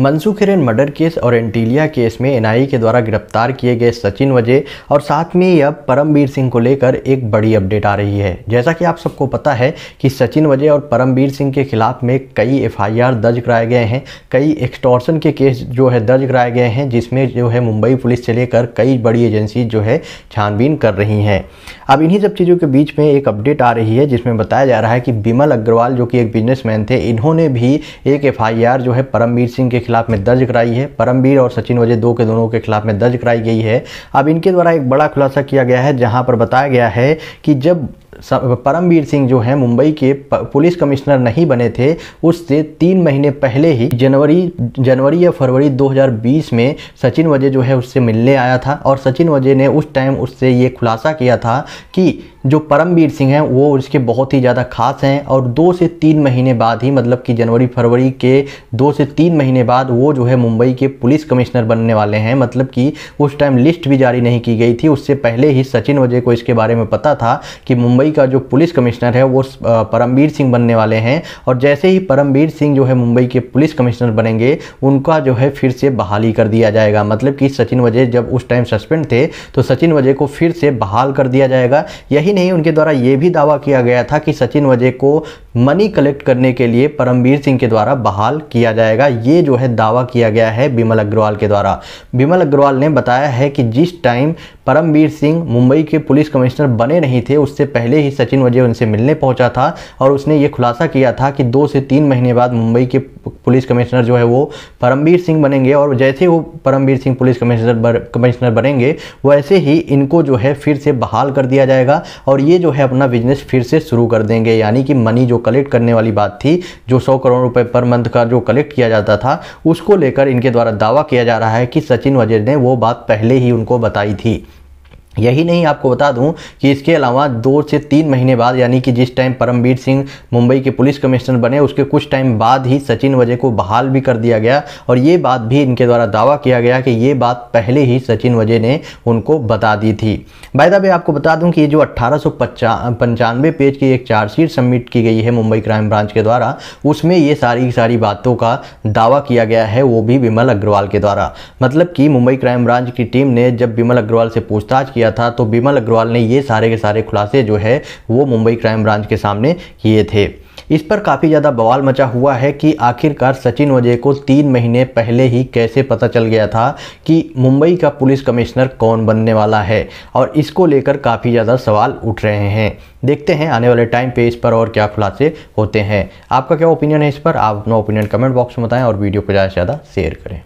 Mansukh Hiren murder case और Antilia case में NIA के द्वारा गिरफ्तार किए गए सचिन वजे और साथ में अब परमवीर सिंह को लेकर एक बड़ी अपडेट आ रही है जैसा कि आप सबको पता है कि सचिन वजे और परमवीर सिंह के खिलाफ में कई एफआईआर दर्ज कराए गए हैं कई एक्सटॉर्सन के केस जो है दर्ज कराए गए हैं जिसमें जो है मुंबई पुलिस से लेकर कई बड़ी एजेंसी जो है छानबीन कर रही हैं अब इन्हीं सब चीज़ों के बीच में एक अपडेट आ रही है जिसमें बताया जा रहा है कि बिमल अग्रवाल जो कि एक बिजनेसमैन थे इन्होंने भी एक एफ जो है परमवीर सिंह के खिलाफ में दर्ज कराई है परमवीर और सचिन वजह दो के दोनों के खिलाफ में दर्ज कराई गई है अब इनके द्वारा एक बड़ा खुलासा किया गया है जहां पर बताया गया है कि जब परमवीर सिंह जो है मुंबई के पुलिस कमिश्नर नहीं बने थे उससे तीन महीने पहले ही जनवरी जनवरी या फरवरी 2020 में सचिन वजह जो है उससे मिलने आया था और सचिन वजे ने उस टाइम उससे ये खुलासा किया था कि जो परमवीर सिंह हैं वो उसके बहुत ही ज़्यादा खास हैं और दो से तीन महीने बाद ही मतलब कि जनवरी फरवरी के दो से तीन महीने बाद वो जो है मुंबई के पुलिस कमिश्नर बनने वाले हैं मतलब कि उस टाइम लिस्ट भी जारी नहीं की गई थी उससे पहले ही सचिन वजह को इसके बारे में पता था कि मुंबई मुंबई का जो पुलिस कमिश्नर है वो परमवीर सिंह बनने वाले हैं और जैसे ही परमवीर सिंह जो है मुंबई के पुलिस कमिश्नर बनेंगे उनका जो है फिर से बहाली कर दिया जाएगा मतलब कि सचिन वजह जब उस टाइम सस्पेंड थे तो सचिन वजह को फिर से बहाल कर दिया जाएगा यही नहीं उनके द्वारा ये भी दावा किया गया था कि सचिन वजह को मनी कलेक्ट करने के लिए परमवीर सिंह के द्वारा बहाल किया जाएगा ये जो है दावा किया गया है बिमल अग्रवाल के द्वारा बिमल अग्रवाल ने बताया है कि जिस टाइम परमवीर सिंह मुंबई के पुलिस कमिश्नर बने नहीं थे उससे पहले पहले ही सचिन वजे उनसे मिलने पहुंचा था और उसने ये खुलासा किया था कि दो से तीन महीने बाद मुंबई के पुलिस कमिश्नर जो है वो परमवीर सिंह बनेंगे और जैसे वो परमवीर सिंह पुलिस कमिश्नर बर, कमिश्नर बनेंगे वैसे ही इनको जो है फिर से बहाल कर दिया जाएगा और ये जो है अपना बिजनेस फिर से शुरू कर देंगे यानी कि मनी जो कलेक्ट करने वाली बात थी जो सौ करोड़ रुपये पर मंथ का जो कलेक्ट किया जाता था उसको लेकर इनके द्वारा दावा किया जा रहा है कि सचिन वजे ने वो बात पहले ही उनको बताई थी यही नहीं आपको बता दूं कि इसके अलावा दो से तीन महीने बाद यानी कि जिस टाइम परमवीर सिंह मुंबई के पुलिस कमिश्नर बने उसके कुछ टाइम बाद ही सचिन वजह को बहाल भी कर दिया गया और ये बात भी इनके द्वारा दावा किया गया कि ये बात पहले ही सचिन वजह ने उनको बता दी थी बायदा भी आपको बता दूं कि ये जो अट्ठारह पेज की एक चार्जशीट सबमिट की गई है मुंबई क्राइम ब्रांच के द्वारा उसमें ये सारी सारी बातों का दावा किया गया है वो भी विमल अग्रवाल के द्वारा मतलब कि मुंबई क्राइम ब्रांच की टीम ने जब विमल अग्रवाल से पूछताछ किया किया था तो बिमल अग्रवाल ने ये सारे के सारे खुलासे जो है वो मुंबई क्राइम ब्रांच के सामने किए थे इस पर काफ़ी ज़्यादा बवाल मचा हुआ है कि आखिरकार सचिन वजय को तीन महीने पहले ही कैसे पता चल गया था कि मुंबई का पुलिस कमिश्नर कौन बनने वाला है और इसको लेकर काफ़ी ज़्यादा सवाल उठ रहे हैं देखते हैं आने वाले टाइम पे इस पर और क्या खुलासे होते हैं आपका क्या ओपिनियन है इस पर आप अपना ओपिनियन कमेंट बॉक्स में बताएं और वीडियो को ज़्यादा से ज़्यादा शेयर करें